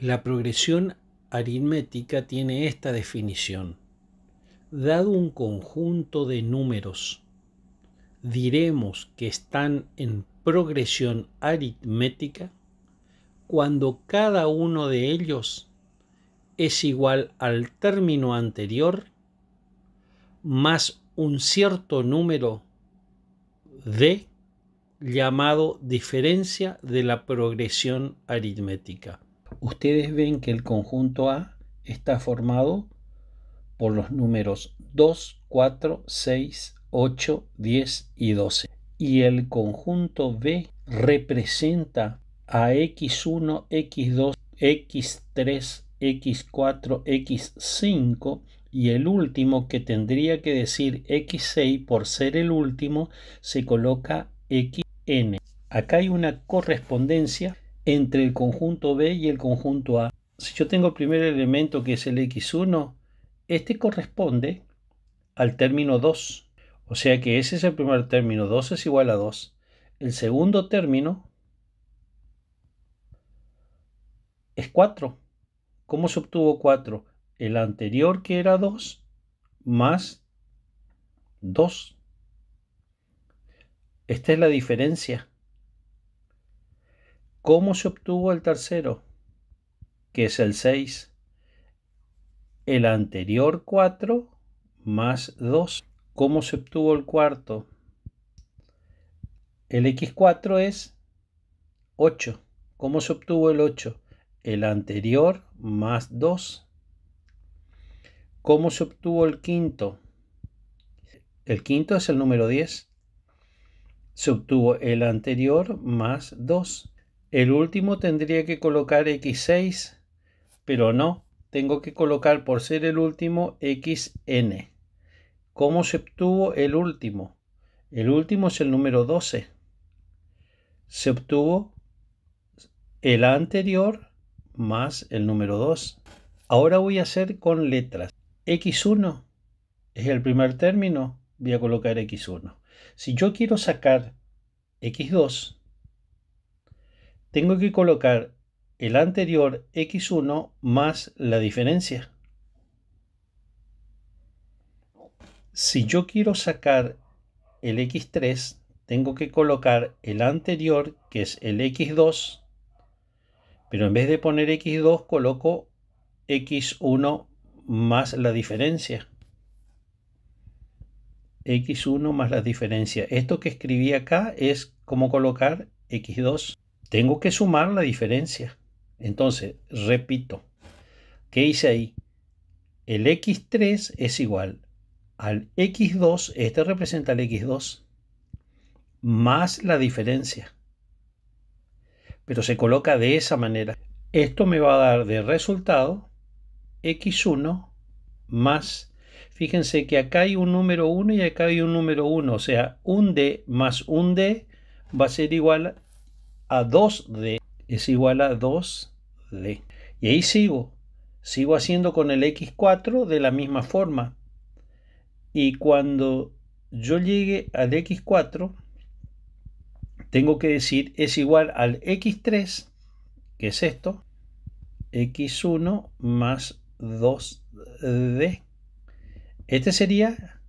La progresión aritmética tiene esta definición. Dado un conjunto de números, diremos que están en progresión aritmética cuando cada uno de ellos es igual al término anterior más un cierto número d llamado diferencia de la progresión aritmética ustedes ven que el conjunto A está formado por los números 2, 4, 6, 8, 10 y 12. Y el conjunto B representa a X1, X2, X3, X4, X5 y el último que tendría que decir X6 por ser el último se coloca XN. Acá hay una correspondencia entre el conjunto B y el conjunto A. Si yo tengo el primer elemento que es el X1, este corresponde al término 2. O sea que ese es el primer término, 2 es igual a 2. El segundo término es 4. ¿Cómo se obtuvo 4? El anterior que era 2 más 2. Esta es la diferencia. ¿Cómo se obtuvo el tercero? Que es el 6. El anterior 4 más 2. ¿Cómo se obtuvo el cuarto? El x4 es 8. ¿Cómo se obtuvo el 8? El anterior más 2. ¿Cómo se obtuvo el quinto? El quinto es el número 10. Se obtuvo el anterior más 2. El último tendría que colocar X6, pero no, tengo que colocar por ser el último XN. ¿Cómo se obtuvo el último? El último es el número 12. Se obtuvo el anterior más el número 2. Ahora voy a hacer con letras. X1 es el primer término, voy a colocar X1. Si yo quiero sacar X2, tengo que colocar el anterior x1 más la diferencia. Si yo quiero sacar el x3, tengo que colocar el anterior, que es el x2, pero en vez de poner x2, coloco x1 más la diferencia. x1 más la diferencia. Esto que escribí acá es como colocar x2 tengo que sumar la diferencia. Entonces, repito, ¿qué hice ahí? El x3 es igual al x2, este representa el x2, más la diferencia. Pero se coloca de esa manera. Esto me va a dar de resultado x1 más, fíjense que acá hay un número 1 y acá hay un número 1, o sea, un d más un d va a ser igual a a 2D es igual a 2D. Y ahí sigo. Sigo haciendo con el X4 de la misma forma. Y cuando yo llegue al X4, tengo que decir es igual al X3, que es esto, X1 más 2D. Este sería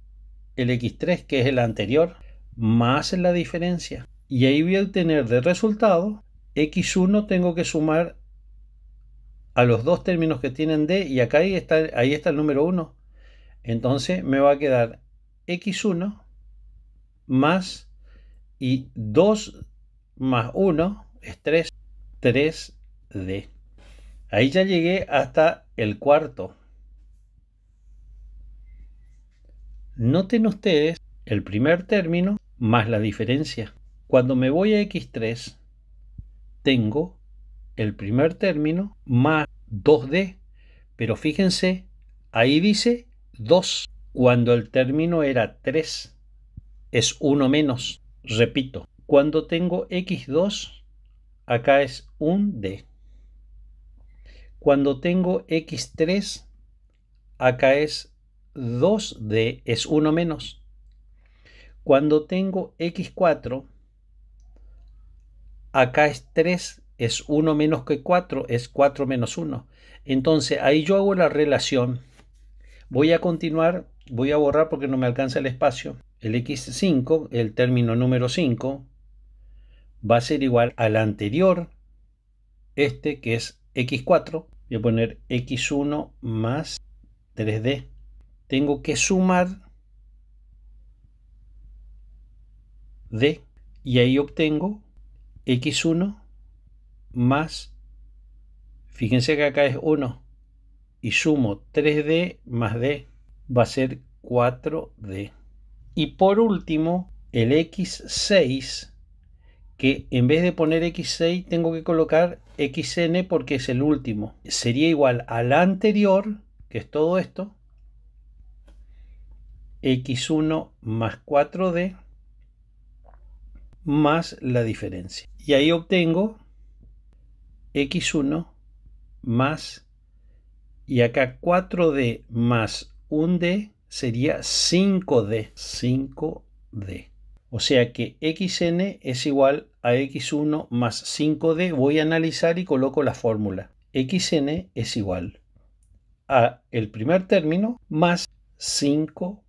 el X3, que es el anterior, más la diferencia y ahí voy a obtener de resultado x1 tengo que sumar a los dos términos que tienen d y acá está, ahí está el número 1 entonces me va a quedar x1 más y 2 más 1 es 3 3d ahí ya llegué hasta el cuarto noten ustedes el primer término más la diferencia cuando me voy a x3, tengo el primer término más 2d, pero fíjense, ahí dice 2, cuando el término era 3, es 1 menos, repito, cuando tengo x2, acá es 1d. Cuando tengo x3, acá es 2d, es 1 menos. Cuando tengo x4, acá es 3, es 1 menos que 4, es 4 menos 1. Entonces ahí yo hago la relación. Voy a continuar, voy a borrar porque no me alcanza el espacio. El x5, el término número 5, va a ser igual al anterior, este que es x4. Voy a poner x1 más 3d. Tengo que sumar d y ahí obtengo x1 más, fíjense que acá es 1, y sumo 3d más d, va a ser 4d. Y por último, el x6, que en vez de poner x6 tengo que colocar xn porque es el último. Sería igual al anterior, que es todo esto, x1 más 4d más la diferencia. Y ahí obtengo x1 más, y acá 4d más 1d sería 5d, 5d. O sea que xn es igual a x1 más 5d. Voy a analizar y coloco la fórmula. xn es igual a el primer término más 5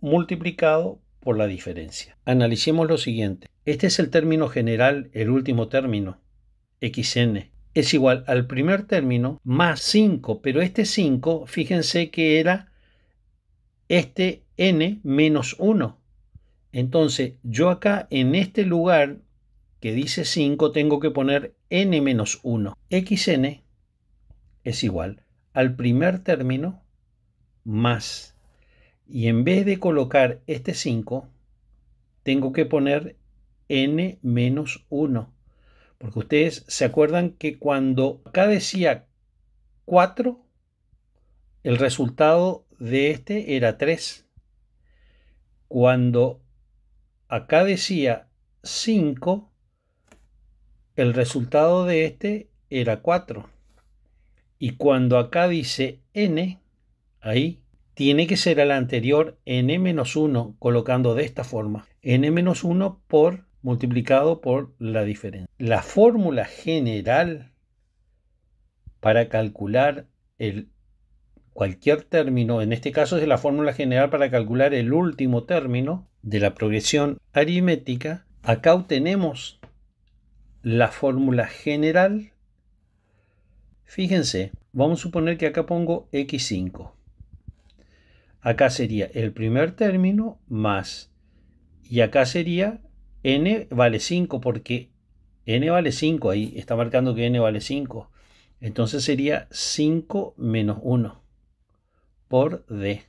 multiplicado por la diferencia. Analicemos lo siguiente. Este es el término general, el último término, xn, es igual al primer término más 5, pero este 5, fíjense que era este n menos 1. Entonces, yo acá en este lugar que dice 5 tengo que poner n menos 1. xn es igual al primer término más y en vez de colocar este 5, tengo que poner n menos 1. Porque ustedes se acuerdan que cuando acá decía 4, el resultado de este era 3. Cuando acá decía 5, el resultado de este era 4. Y cuando acá dice n, ahí tiene que ser a la anterior n-1 colocando de esta forma n-1 por multiplicado por la diferencia. La fórmula general para calcular cualquier término, en este caso es la fórmula general para calcular el último término de la progresión aritmética, acá obtenemos la fórmula general. Fíjense, vamos a suponer que acá pongo x5. Acá sería el primer término más. Y acá sería n vale 5 porque n vale 5. Ahí está marcando que n vale 5. Entonces sería 5 menos 1 por d.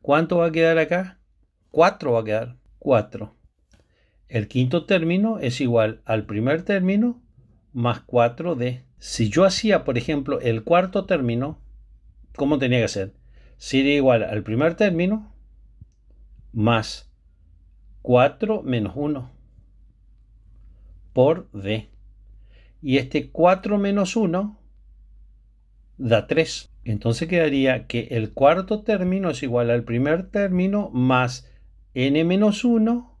¿Cuánto va a quedar acá? 4 va a quedar. 4. El quinto término es igual al primer término más 4d. Si yo hacía, por ejemplo, el cuarto término, ¿cómo tenía que ser? sería igual al primer término más 4 menos 1 por D. Y este 4 menos 1 da 3. Entonces quedaría que el cuarto término es igual al primer término más n menos 1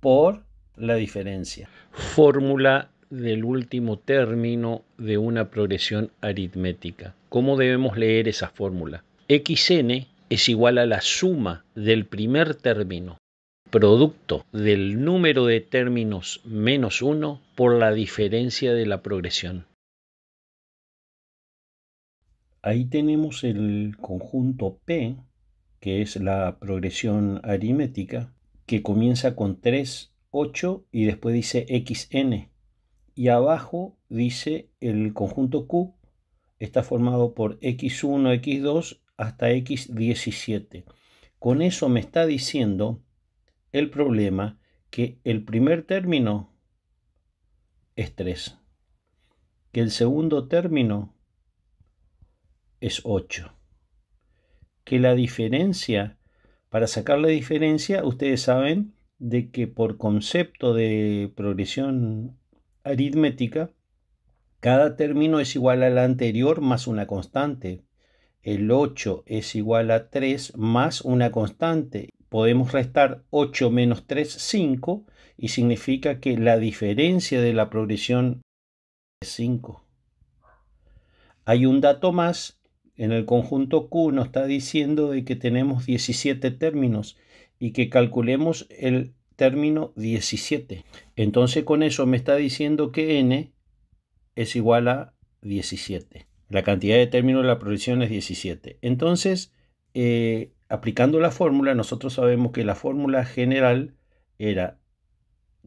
por la diferencia. Fórmula del último término de una progresión aritmética. ¿Cómo debemos leer esa fórmula? xn es igual a la suma del primer término, producto del número de términos menos 1 por la diferencia de la progresión. Ahí tenemos el conjunto P, que es la progresión aritmética, que comienza con 3, 8 y después dice xn. Y abajo dice el conjunto Q, está formado por x1, x2 hasta X17. Con eso me está diciendo el problema que el primer término es 3, que el segundo término es 8, que la diferencia, para sacar la diferencia, ustedes saben de que por concepto de progresión aritmética, cada término es igual al anterior más una constante, el 8 es igual a 3 más una constante. Podemos restar 8 menos 3, 5, y significa que la diferencia de la progresión es 5. Hay un dato más, en el conjunto Q nos está diciendo de que tenemos 17 términos y que calculemos el término 17. Entonces con eso me está diciendo que n es igual a 17. La cantidad de términos de la proyección es 17. Entonces, eh, aplicando la fórmula, nosotros sabemos que la fórmula general era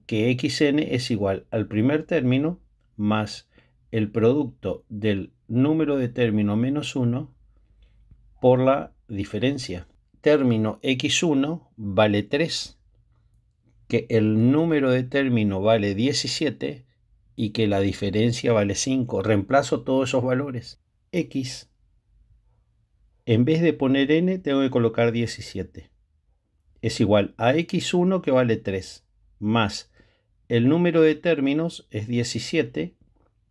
que xn es igual al primer término más el producto del número de término menos 1 por la diferencia. Término x1 vale 3, que el número de término vale 17 y que la diferencia vale 5. Reemplazo todos esos valores. X. En vez de poner n, tengo que colocar 17. Es igual a x1 que vale 3, más el número de términos es 17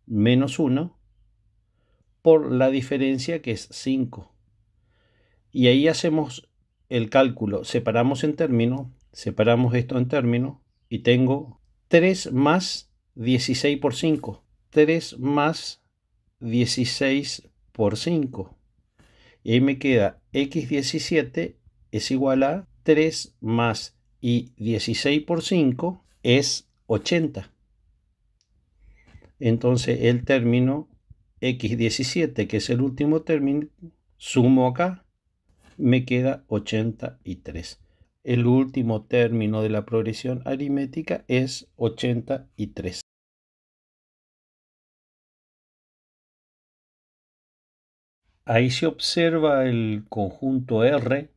menos 1 por la diferencia que es 5. Y ahí hacemos el cálculo. Separamos en términos, separamos esto en términos y tengo 3 más 16 por 5. 3 más 16 por 5. Y me queda x17 es igual a 3 más y 16 por 5 es 80. Entonces el término x17, que es el último término, sumo acá, me queda 83. El último término de la progresión aritmética es 83. Ahí se observa el conjunto R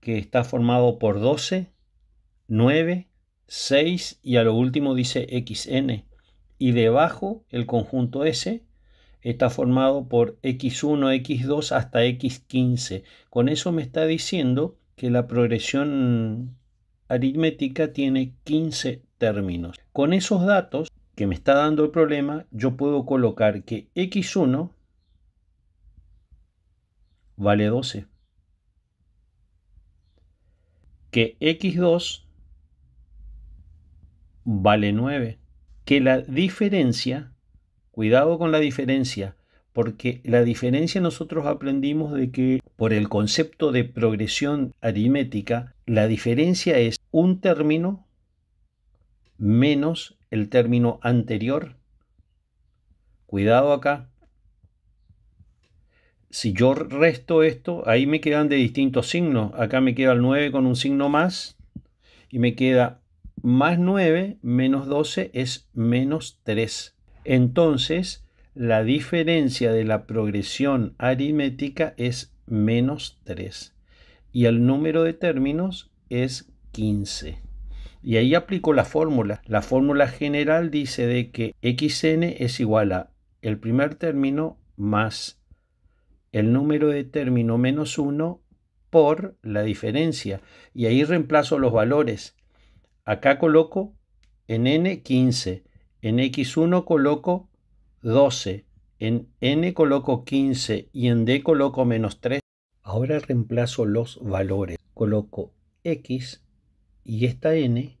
que está formado por 12, 9, 6 y a lo último dice XN. Y debajo el conjunto S está formado por X1, X2 hasta X15. Con eso me está diciendo que la progresión aritmética tiene 15 términos. Con esos datos que me está dando el problema, yo puedo colocar que X1 vale 12. Que x2 vale 9. Que la diferencia, cuidado con la diferencia, porque la diferencia nosotros aprendimos de que por el concepto de progresión aritmética, la diferencia es un término menos el término anterior. Cuidado acá, si yo resto esto, ahí me quedan de distintos signos. Acá me queda el 9 con un signo más y me queda más 9 menos 12 es menos 3. Entonces, la diferencia de la progresión aritmética es menos 3 y el número de términos es 15. Y ahí aplico la fórmula. La fórmula general dice de que xn es igual a el primer término más el número de término menos 1 por la diferencia. Y ahí reemplazo los valores. Acá coloco en n 15, en x1 coloco 12, en n coloco 15 y en d coloco menos 3. Ahora reemplazo los valores. Coloco x y esta n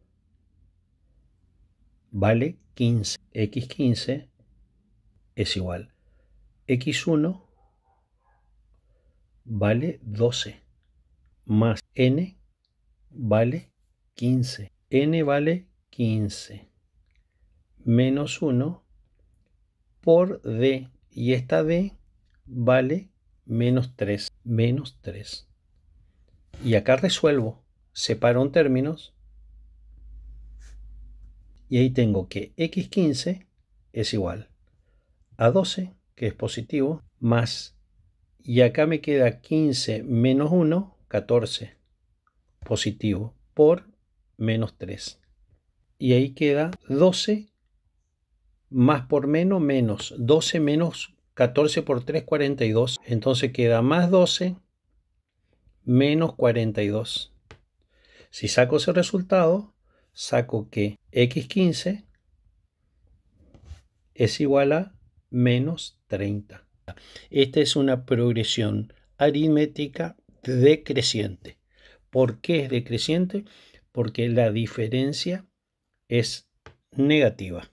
vale 15. x15 es igual x1 vale 12, más n vale 15, n vale 15, menos 1 por d, y esta d vale menos 3, menos 3. Y acá resuelvo, separo en términos, y ahí tengo que x15 es igual a 12, que es positivo, más y acá me queda 15 menos 1, 14 positivo por menos 3. Y ahí queda 12 más por menos menos 12 menos 14 por 3, 42. Entonces queda más 12 menos 42. Si saco ese resultado, saco que x15 es igual a menos 30. Esta es una progresión aritmética decreciente. ¿Por qué es decreciente? Porque la diferencia es negativa.